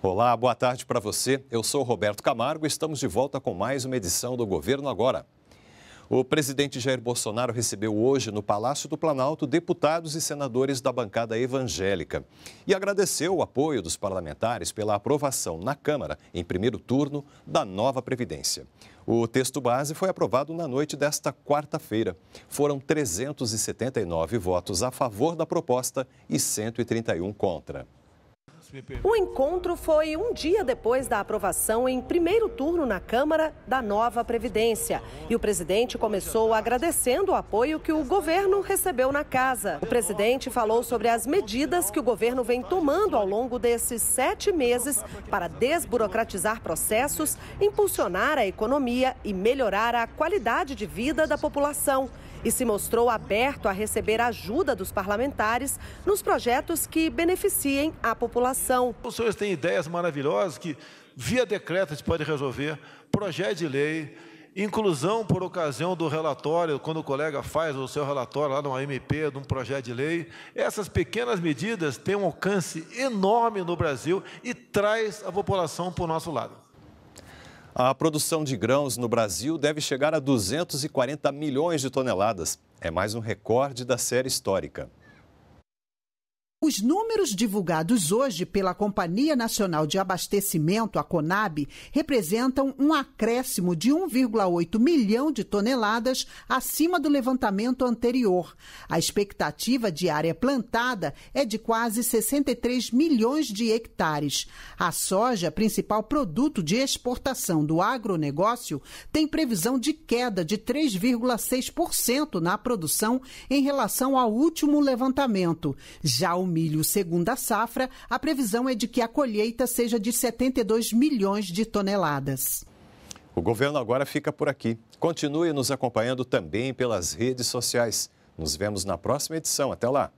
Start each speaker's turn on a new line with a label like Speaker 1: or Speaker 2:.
Speaker 1: Olá, boa tarde para você. Eu sou Roberto Camargo e estamos de volta com mais uma edição do Governo Agora. O presidente Jair Bolsonaro recebeu hoje no Palácio do Planalto deputados e senadores da bancada evangélica e agradeceu o apoio dos parlamentares pela aprovação na Câmara, em primeiro turno, da nova Previdência. O texto base foi aprovado na noite desta quarta-feira. Foram 379 votos a favor da proposta e 131 contra.
Speaker 2: O encontro foi um dia depois da aprovação em primeiro turno na Câmara da nova Previdência. E o presidente começou agradecendo o apoio que o governo recebeu na casa. O presidente falou sobre as medidas que o governo vem tomando ao longo desses sete meses para desburocratizar processos, impulsionar a economia e melhorar a qualidade de vida da população e se mostrou aberto a receber ajuda dos parlamentares nos projetos que beneficiem a
Speaker 3: população educação. Os senhores têm ideias maravilhosas que, via decreto, a gente pode resolver, projeto de lei, inclusão por ocasião do relatório, quando o colega faz o seu relatório lá no AMP de um projeto de lei. Essas pequenas medidas têm um alcance enorme no Brasil e traz a população para o nosso lado. A
Speaker 1: produção de grãos no Brasil deve chegar a 240 milhões de toneladas. É mais um recorde da série histórica.
Speaker 4: Os números divulgados hoje pela Companhia Nacional de Abastecimento, a CONAB, representam um acréscimo de 1,8 milhão de toneladas acima do levantamento anterior. A expectativa de área plantada é de quase 63 milhões de hectares. A soja, principal produto de exportação do agronegócio, tem previsão de queda de 3,6% na produção em relação ao último levantamento. Já o milho segunda safra, a previsão é de que a colheita seja de 72 milhões de toneladas.
Speaker 1: O governo agora fica por aqui. Continue nos acompanhando também pelas redes sociais. Nos vemos na próxima edição. Até lá!